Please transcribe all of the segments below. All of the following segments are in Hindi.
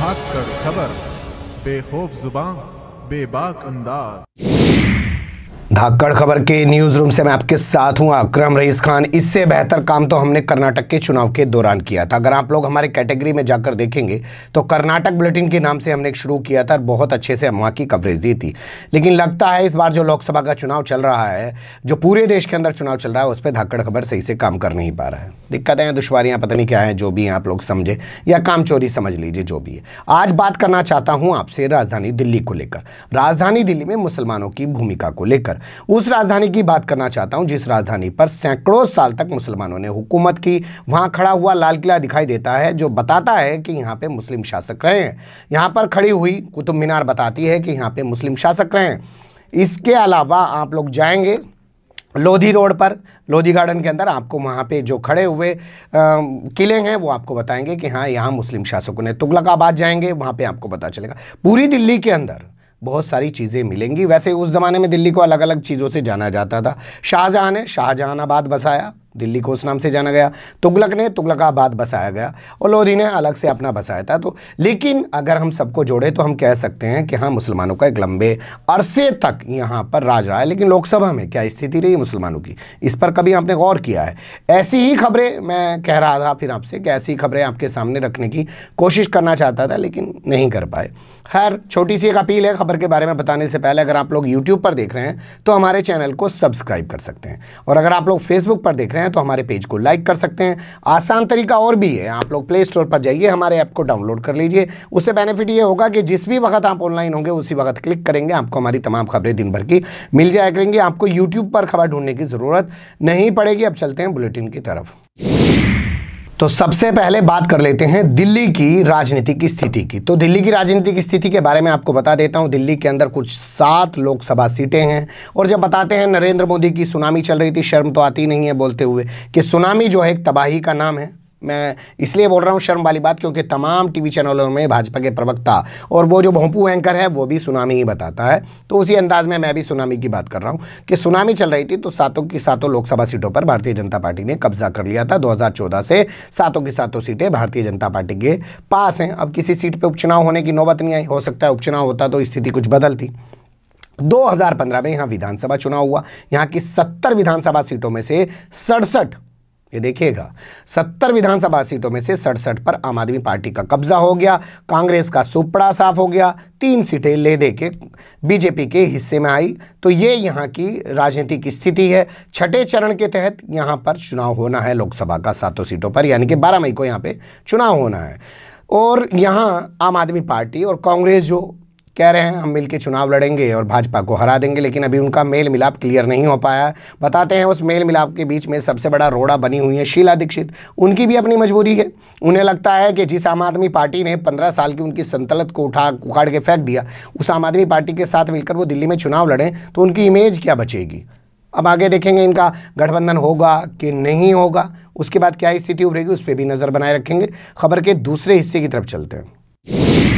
भाग कर खबर बेखौफ जुबान बेबाक अंदाज धाकड़ खबर के न्यूज रूम से मैं आपके साथ हूं अक्रम रईस खान इससे बेहतर काम तो हमने कर्नाटक के चुनाव के दौरान किया था अगर आप लोग हमारे कैटेगरी में जाकर देखेंगे तो कर्नाटक बुलेटिन के नाम से हमने शुरू किया था और बहुत अच्छे से वहाँ की कवरेज दी थी लेकिन लगता है इस बार जो लोकसभा का चुनाव चल रहा है जो पूरे देश के अंदर चुनाव चल रहा है उस पर धाकड़ खबर सही से काम कर नहीं पा रहा है दिक्कतें हैं दुश्वारियाँ पता नहीं क्या है जो भी हैं आप लोग समझे या काम चोरी समझ लीजिए जो भी है आज बात करना चाहता हूँ आपसे राजधानी दिल्ली को लेकर राजधानी दिल्ली में मुसलमानों की भूमिका को लेकर उस राजधानी की बात करना चाहता हूं जिस राजधानी पर सैकड़ों साल तक मुसलमानों ने हुकूमत की वहां खड़ा हुआ लाल किला दिखाई देता है जो बताता है कि यहां पे मुस्लिम शासक रहे हैं यहां पर खड़ी हुई कुतुब मीनार बताती है कि यहां पे मुस्लिम शासक रहे हैं इसके अलावा आप लोग जाएंगे लोधी रोड पर लोधी गार्डन के अंदर आपको वहाँ पे जो खड़े हुए किले हैं वो आपको बताएंगे कि हाँ यहाँ मुस्लिम शासकों ने तुगलकाबाद जाएंगे वहाँ पे आपको पता चलेगा पूरी दिल्ली के अंदर बहुत सारी चीज़ें मिलेंगी वैसे उस ज़माने में दिल्ली को अलग अलग चीज़ों से जाना जाता था शाहजहाँ ने शाहजहानाबाद बसाया दिल्ली को उस नाम से जाना गया तुगलक ने तुगलकाबाद बसाया गया और लोधी ने अलग से अपना बसाया था तो लेकिन अगर हम सबको जोड़े तो हम कह सकते हैं कि हाँ मुसलमानों का एक लंबे अरसे तक यहाँ पर राज रहा है लेकिन लोकसभा में क्या स्थिति रही मुसलमानों की इस पर कभी आपने गौर किया है ऐसी ही खबरें मैं कह रहा था फिर आपसे कि ऐसी खबरें आपके सामने रखने की कोशिश करना चाहता था लेकिन नहीं कर पाए खैर छोटी सी एक अपील है खबर के बारे में बताने से पहले अगर आप लोग यूट्यूब पर देख रहे हैं तो हमारे चैनल को सब्सक्राइब कर सकते हैं और अगर आप लोग फेसबुक पर देख रहे हैं हैं तो हमारे पेज को लाइक कर सकते हैं आसान तरीका और भी है आप लोग प्ले स्टोर पर जाइए हमारे ऐप को डाउनलोड कर लीजिए उससे बेनिफिट ये होगा कि जिस भी वक्त आप ऑनलाइन होंगे उसी वक्त क्लिक करेंगे आपको हमारी तमाम खबरें दिन भर की मिल जाया करेंगी आपको यूट्यूब पर खबर ढूंढने की ज़रूरत नहीं पड़ेगी अब चलते हैं बुलेटिन की तरफ तो सबसे पहले बात कर लेते हैं दिल्ली की राजनीतिक स्थिति की तो दिल्ली की राजनीतिक स्थिति के बारे में आपको बता देता हूं दिल्ली के अंदर कुछ सात लोकसभा सीटें हैं और जब बताते हैं नरेंद्र मोदी की सुनामी चल रही थी शर्म तो आती नहीं है बोलते हुए कि सुनामी जो है एक तबाही का नाम है मैं इसलिए बोल रहा हूँ शर्म वाली बात क्योंकि तमाम टीवी चैनलों में भाजपा के प्रवक्ता और वो जो भोंपू एंकर है वो भी सुनामी ही बताता है तो उसी अंदाज में मैं भी सुनामी की बात कर रहा हूँ कि सुनामी चल रही थी तो सातों की सातों लोकसभा सीटों पर भारतीय जनता पार्टी ने कब्जा कर लिया था दो से सातों की सातों सीटें भारतीय जनता पार्टी के पास हैं अब किसी सीट पर उपचुनाव होने की नौबत नहीं आई हो सकता है उपचुनाव होता तो स्थिति कुछ बदलती 2015 में यहाँ विधानसभा चुनाव हुआ यहाँ की 70 विधानसभा सीटों में से सड़सठ ये देखिएगा सत्तर विधानसभा सीटों में से सड़सठ पर आम आदमी पार्टी का कब्जा हो गया कांग्रेस का सुपड़ा साफ हो गया तीन सीटें ले दे के बीजेपी के हिस्से में आई तो ये यहाँ की राजनीतिक स्थिति है छठे चरण के तहत यहाँ पर चुनाव होना है लोकसभा का सातों सीटों पर यानी कि बारह मई को यहाँ पे चुनाव होना है और यहाँ आम आदमी पार्टी और कांग्रेस जो कह रहे हैं हम मिलकर चुनाव लड़ेंगे और भाजपा को हरा देंगे लेकिन अभी उनका मेल मिलाप क्लियर नहीं हो पाया बताते हैं उस मेल मिलाप के बीच में सबसे बड़ा रोड़ा बनी हुई है शीला दीक्षित उनकी भी अपनी मजबूरी है उन्हें लगता है कि जिस आम आदमी पार्टी ने पंद्रह साल की उनकी संतलत को उठा उखाड़ के फेंक दिया उस आम आदमी पार्टी के साथ मिलकर वो दिल्ली में चुनाव लड़ें तो उनकी इमेज क्या बचेगी अब आगे देखेंगे इनका गठबंधन होगा कि नहीं होगा उसके बाद क्या स्थिति उभरेगी उस पर भी नज़र बनाए रखेंगे खबर के दूसरे हिस्से की तरफ चलते हैं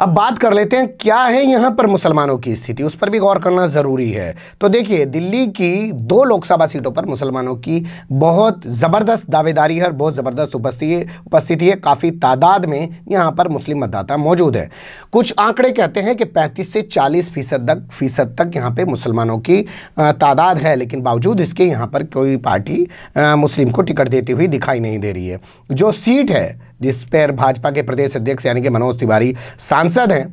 अब बात कर लेते हैं क्या है यहाँ पर मुसलमानों की स्थिति उस पर भी गौर करना ज़रूरी है तो देखिए दिल्ली की दो लोकसभा सीटों पर मुसलमानों की बहुत ज़बरदस्त दावेदारी है और बहुत ज़बरदस्त उपस्थिति उपस्थिति है काफ़ी तादाद में यहाँ पर मुस्लिम मतदाता मौजूद है कुछ आंकड़े कहते हैं कि पैंतीस से चालीस फीसद तक फीसद तक यहाँ पर मुसलमानों की तादाद है लेकिन बावजूद इसके यहाँ पर कोई पार्टी मुस्लिम को टिकट देती हुई दिखाई नहीं दे रही है जो सीट है जिस पर भाजपा के प्रदेश अध्यक्ष यानी कि मनोज तिवारी सांसद हैं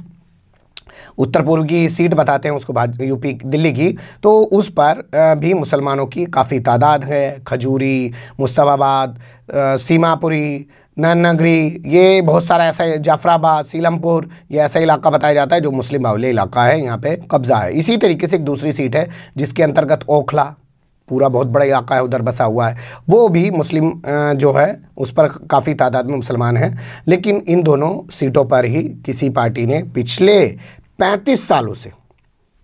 उत्तर पूर्व की सीट बताते हैं उसको यूपी दिल्ली की तो उस पर भी मुसलमानों की काफ़ी तादाद है खजूरी मुस्तफ़ाबाद सीमापुरी नगरी ये बहुत सारा ऐसा जाफराबाद सीलमपुर ये ऐसा इलाका बताया जाता है जो मुस्लिम बाहुल्य इलाका है यहाँ पे कब्ज़ा है इसी तरीके से एक दूसरी सीट है जिसके अंतर्गत ओखला पूरा बहुत बड़ा इलाका है उधर बसा हुआ है वो भी मुस्लिम जो है उस पर काफ़ी तादाद में मुसलमान हैं लेकिन इन दोनों सीटों पर ही किसी पार्टी ने पिछले पैंतीस सालों से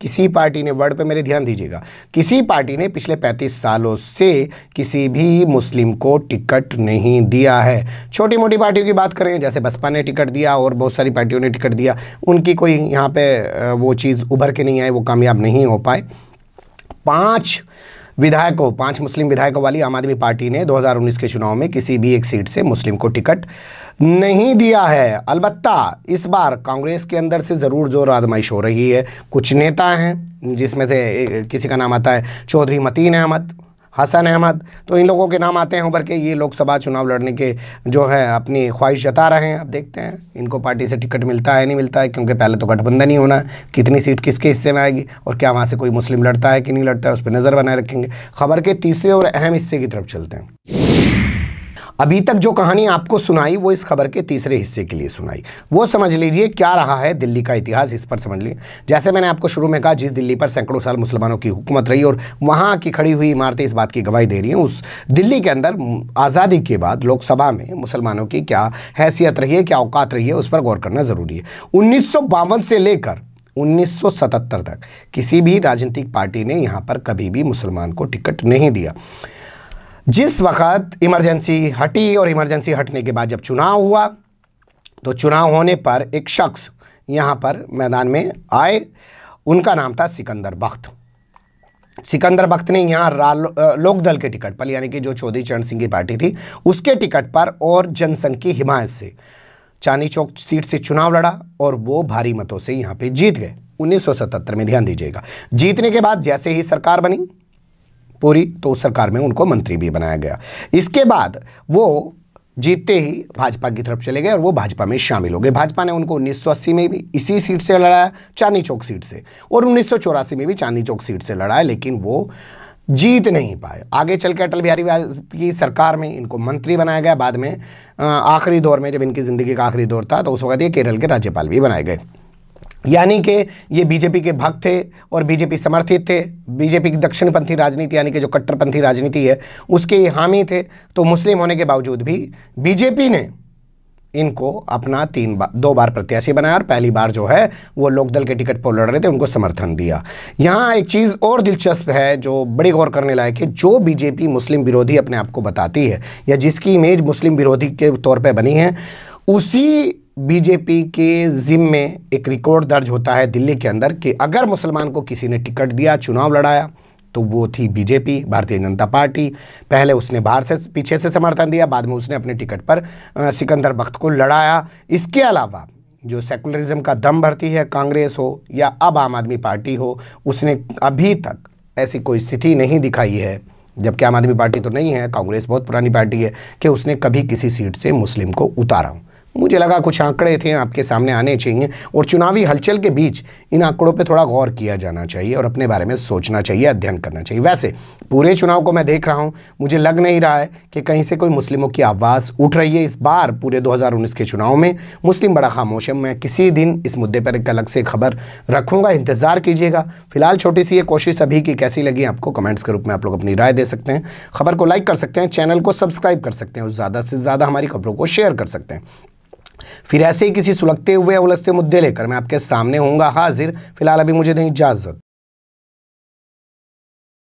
किसी पार्टी ने वर्ड पे मेरे ध्यान दीजिएगा किसी पार्टी ने पिछले 35 सालों से किसी भी मुस्लिम को टिकट नहीं दिया है छोटी मोटी पार्टियों की बात करें जैसे बसपा ने टिकट दिया और बहुत सारी पार्टियों ने टिकट दिया उनकी कोई यहाँ पे वो चीज़ उभर के नहीं आई वो कामयाब नहीं हो पाए पाँच विधायकों पांच मुस्लिम विधायकों वाली आम आदमी पार्टी ने 2019 के चुनाव में किसी भी एक सीट से मुस्लिम को टिकट नहीं दिया है अलबत्ता इस बार कांग्रेस के अंदर से ज़रूर जोर आजमाइश हो रही है कुछ नेता हैं जिसमें से किसी का नाम आता है चौधरी मतीन अहमद हसन अहमद तो इन लोगों के नाम आते हैं उभर के ये लोकसभा चुनाव लड़ने के जो है अपनी ख्वाहिश जता रहे हैं अब देखते हैं इनको पार्टी से टिकट मिलता है नहीं मिलता है क्योंकि पहले तो गठबंधन ही होना है कितनी सीट किसके हिस्से में आएगी और क्या वहाँ से कोई मुस्लिम लड़ता है कि नहीं लड़ता है उस पर नज़र बनाए रखेंगे खबर के तीसरे और अहम हिस्से की तरफ चलते हैं अभी तक जो कहानी आपको सुनाई वो इस खबर के तीसरे हिस्से के लिए सुनाई वो समझ लीजिए क्या रहा है दिल्ली का इतिहास इस पर समझ लीजिए जैसे मैंने आपको शुरू में कहा जिस दिल्ली पर सैकड़ों साल मुसलमानों की हुकूमत रही और वहाँ की खड़ी हुई इमारतें इस बात की गवाही दे रही हैं उस दिल्ली के अंदर आज़ादी के बाद लोकसभा में मुसलमानों की क्या हैसियत रही है क्या औकात रही है उस पर गौर करना ज़रूरी है उन्नीस से लेकर 1977 तक किसी भी राजनीतिक पार्टी ने यहाँ पर कभी भी मुसलमान को टिकट नहीं दिया जिस वक्त इमरजेंसी हटी और इमरजेंसी हटने के बाद जब चुनाव हुआ तो चुनाव होने पर एक शख्स यहाँ पर मैदान में आए उनका नाम था सिकंदर बख्त सिकंदर बख्त ने यहाँ लोकदल के टिकट पर यानी कि जो चौधरी चरण सिंह की पार्टी थी उसके टिकट पर और जनसंघ की हिमायत से चांदी चौक सीट से चुनाव लड़ा और वो भारी मतों से यहाँ पे जीत गए 1977 में ध्यान दीजिएगा जीतने के बाद जैसे ही सरकार बनी पूरी तो उस सरकार में उनको मंत्री भी बनाया गया इसके बाद वो जीतते ही भाजपा की तरफ चले गए और वो भाजपा में शामिल हो गए भाजपा ने उनको 1980 में भी इसी सीट से लड़ाया चांदनी चौक सीट से और उन्नीस में भी चांदनी चौक सीट से लड़ाया लेकिन वो जीत नहीं पाए आगे चल के अटल बिहारी की सरकार में इनको मंत्री बनाया गया बाद में आखिरी दौर में जब इनकी ज़िंदगी का आखिरी दौर था तो उस वक्त ये केरल के राज्यपाल भी बनाए गए यानी कि ये बीजेपी के भक्त थे और बीजेपी समर्थित थे बीजेपी की दक्षिणपंथी राजनीति यानी कि जो कट्टरपंथी राजनीति है उसके हामी थे तो मुस्लिम होने के बावजूद भी बीजेपी ने इनको अपना तीन बार दो बार प्रत्याशी बनाया और पहली बार जो है वो लोकदल के टिकट पर लड़ रहे थे उनको समर्थन दिया यहाँ एक चीज़ और दिलचस्प है जो बड़ी गौर करने लायक है जो बीजेपी मुस्लिम विरोधी अपने आप को बताती है या जिसकी इमेज मुस्लिम विरोधी के तौर पर बनी है उसी बीजेपी के जिम में एक रिकॉर्ड दर्ज होता है दिल्ली के अंदर कि अगर मुसलमान को किसी ने टिकट दिया चुनाव लड़ाया तो वो थी बीजेपी भारतीय जनता पार्टी पहले उसने बाहर से पीछे से समर्थन दिया बाद में उसने अपने टिकट पर सिकंदर बख्त को लड़ाया इसके अलावा जो सेकुलरिज्म का दम भरती है कांग्रेस हो या अब आम आदमी पार्टी हो उसने अभी तक ऐसी कोई स्थिति नहीं दिखाई है जबकि आम आदमी पार्टी तो नहीं है कांग्रेस बहुत पुरानी पार्टी है कि उसने कभी किसी सीट से मुस्लिम को उतारा हूँ मुझे लगा कुछ आंकड़े थे आपके सामने आने चाहिए और चुनावी हलचल के बीच इन आंकड़ों पर थोड़ा गौर किया जाना चाहिए और अपने बारे में सोचना चाहिए अध्ययन करना चाहिए वैसे पूरे चुनाव को मैं देख रहा हूँ मुझे लग नहीं रहा है कि कहीं से कोई मुस्लिमों की आवाज़ उठ रही है इस बार पूरे दो के चुनाव में मुस्लिम बड़ा खामोश है मैं किसी दिन इस मुद्दे पर एक अलग से खबर रखूँगा इंतज़ार कीजिएगा फिलहाल छोटी सी ये कोशिश अभी की कैसी लगी आपको कमेंट्स के रूप में आप लोग अपनी राय दे सकते हैं खबर को लाइक कर सकते हैं चैनल को सब्सक्राइब कर सकते हैं और ज़्यादा से ज़्यादा हमारी खबरों को शेयर कर सकते हैं फिर ऐसे ही किसी सुलगते हुए उलझते मुद्दे लेकर मैं आपके सामने हूँगा हाजिर फिलहाल अभी मुझे दें इजाज़त